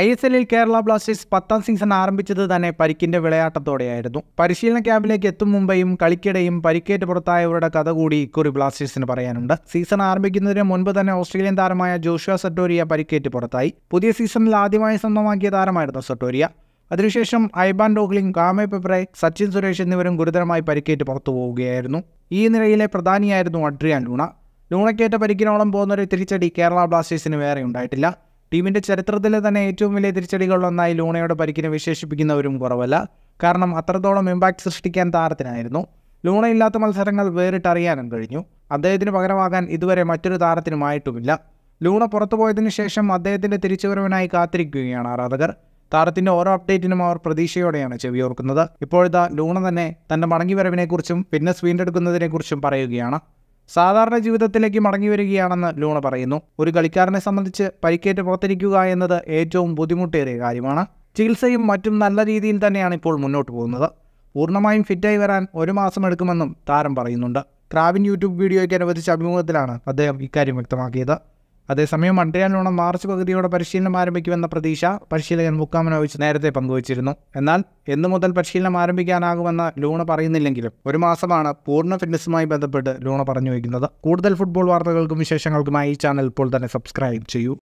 I S എല്ലിൽ Kerala Blasters പത്താം season ആരംഭിച്ചത് തന്നെ പരിക്കിന്റെ വിളയാട്ടത്തോടെയായിരുന്നു പരിശീലന ക്യാമ്പിലേക്ക് എത്തും മുമ്പേയും കളിക്കിടയും പരിക്കേറ്റ് പുറത്തായവരുടെ കഥ കൂടി ഇക്കുറി ബ്ലാസ്റ്റേഴ്സിന് പറയാനുണ്ട് സീസൺ ആരംഭിക്കുന്നതിന് മുൻപ് തന്നെ ഓസ്ട്രേലിയൻ താരമായ ജോഷുവ സട്ടോരിയ പരിക്കേറ്റ് പുറത്തായി പുതിയ സീസണിൽ ആദ്യമായി സ്വന്തമാക്കിയ താരമായിരുന്നു സട്ടോരിയ അതിനുശേഷം ഐബാൻ ഡോഗ്ലിംഗ് കാമെ പെപ്രെ സച്ചിൻ സുരേഷ് എന്നിവരും ഗുരുതരമായി പരിക്കേറ്റ് പുറത്തു പോവുകയായിരുന്നു ഈ നിലയിലെ പ്രധാനിയായിരുന്നു അഡ്രിയാൻ ലൂണ ലൂണക്കേറ്റ പരിക്കിനോളം പോകുന്നൊരു തിരിച്ചടി കേരള ബ്ലാസ്റ്റേഴ്സിന് വേറെ ഉണ്ടായിട്ടില്ല ടീമിൻ്റെ ചരിത്രത്തിലെ തന്നെ ഏറ്റവും വലിയ തിരിച്ചടികളിലൊന്നായി ലൂണയുടെ പരിക്കിനെ വിശേഷിപ്പിക്കുന്നവരും കുറവല്ല കാരണം അത്രത്തോളം ഇമ്പാക്റ്റ് സൃഷ്ടിക്കാൻ താരത്തിനായിരുന്നു ലൂണ ഇല്ലാത്ത മത്സരങ്ങൾ വേറിട്ടറിയാനും കഴിഞ്ഞു അദ്ദേഹത്തിന് പകരമാകാൻ ഇതുവരെ മറ്റൊരു താരത്തിനുമായിട്ടുമില്ല ലൂണ പുറത്തുപോയതിനു ശേഷം അദ്ദേഹത്തിൻ്റെ തിരിച്ചുവരവിനായി കാത്തിരിക്കുകയാണ് ആരാധകർ താരത്തിൻ്റെ ഓരോ അപ്ഡേറ്റിനും അവർ പ്രതീക്ഷയോടെയാണ് ചെവിയോർക്കുന്നത് ഇപ്പോഴത്തെ ലൂണ തന്നെ തൻ്റെ മടങ്ങിവരവിനെക്കുറിച്ചും ഫിറ്റ്നസ് വീണ്ടെടുക്കുന്നതിനെക്കുറിച്ചും പറയുകയാണ് സാധാരണ ജീവിതത്തിലേക്ക് മടങ്ങി വരികയാണെന്ന് ലൂണ പറയുന്നു ഒരു കളിക്കാരനെ സംബന്ധിച്ച് പരിക്കേറ്റ് പുറത്തിരിക്കുക എന്നത് ഏറ്റവും ബുദ്ധിമുട്ടേറിയ കാര്യമാണ് ചികിത്സയും മറ്റും നല്ല രീതിയിൽ തന്നെയാണ് ഇപ്പോൾ മുന്നോട്ട് പോകുന്നത് പൂർണ്ണമായും ഫിറ്റായി വരാൻ ഒരു മാസം എടുക്കുമെന്നും താരം പറയുന്നുണ്ട് ക്രാവിൻ യൂട്യൂബ് വീഡിയോയ്ക്ക് അനുവദിച്ച അഭിമുഖത്തിലാണ് അദ്ദേഹം ഇക്കാര്യം വ്യക്തമാക്കിയത് അതേസമയം അഡ്രിയാനോണം മാർച്ച് പകുതിയോടെ പരിശീലനം ആരംഭിക്കുമെന്ന പ്രതീക്ഷ പരിശീലകൻ മുക്കാമനോവിച്ച് നേരത്തെ പങ്കുവച്ചിരുന്നു എന്നാൽ എന്നു മുതൽ പരിശീലനം ആരംഭിക്കാനാകുമെന്ന് ലൂണ പറയുന്നില്ലെങ്കിലും ഒരു മാസമാണ് പൂർണ്ണ ഫിറ്റ്നസ്സുമായി ബന്ധപ്പെട്ട് ലൂണ പറഞ്ഞു വയ്ക്കുന്നത് കൂടുതൽ ഫുട്ബോൾ വാർത്തകൾക്കും വിശേഷങ്ങൾക്കുമായി ഈ ചാനൽ ഇപ്പോൾ തന്നെ സബ്സ്ക്രൈബ് ചെയ്യൂ